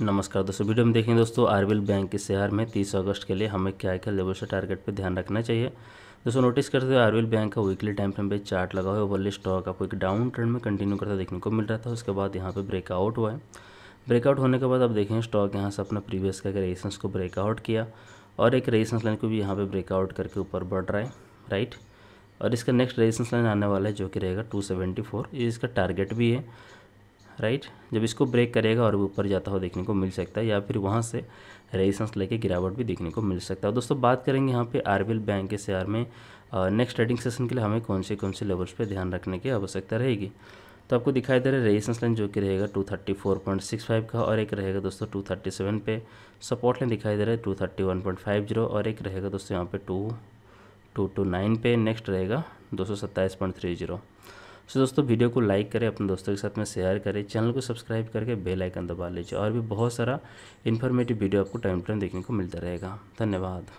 नमस्कार दोस्तों वीडियो में देखेंगे दोस्तों आरबीएल बैंक के शहर में 30 अगस्त के लिए हमें क्या क्या लेवल से टारगेट पर ध्यान रखना चाहिए दोस्तों नोटिस करते हुए आरबीएल बैंक का वीकली टाइम फ्रेम पे चार्ट लगा हुआ है ओवरली स्टॉक आपको एक डाउन ट्रेंड में कंटिन्यू करता देखने को मिल रहा था उसके बाद यहाँ पर ब्रेकआउट हुआ है ब्रेकआउट होने के बाद आप देखें स्टॉक यहाँ से अपना प्रीवियस का रेजिस्टेंस को ब्रेकआउट किया और एक रेजिस्टेंस लाइन को भी यहाँ पर ब्रेकआउट करके ऊपर बढ़ रहा है राइट और इसका नेक्स्ट रेजिस्टेंस लाइन आने वाला है जो कि रहेगा टू सेवेंटी फोर इसका टारगेट भी है राइट जब इसको ब्रेक करेगा और ऊपर जाता हुआ देखने को मिल सकता है या फिर वहाँ से रेजिस्टेंस लेके गिरावट भी देखने को मिल सकता है दोस्तों बात करेंगे यहाँ पे आर बैंक के शेयर में नेक्स्ट ट्रेडिंग सेशन के लिए हमें कौन से कौन से लेवल्स पे ध्यान रखने की आवश्यकता रहेगी तो आपको दिखाई दे रहा है रेजिस्टेंस लाइन जो कि रहेगा 234.65 का और एक रहेगा दोस्तों 237 पे सपोर्ट लाइन दिखाई दे रहा है 231.50 और एक रहेगा दोस्तों यहाँ पे टू टू टू नाइन पे नेक्स्ट रहेगा दो सौ सत्ताईस पॉइंट थ्री जीरो सो दोस्तों वीडियो को लाइक करें अपने दोस्तों के साथ में शेयर करें चैनल को सब्सक्राइब करके बेल आइकन दबा लीजिए और भी बहुत सारा इन्फॉर्मेटिव वीडियो आपको टाइम टाइम देखने को मिलता रहेगा धन्यवाद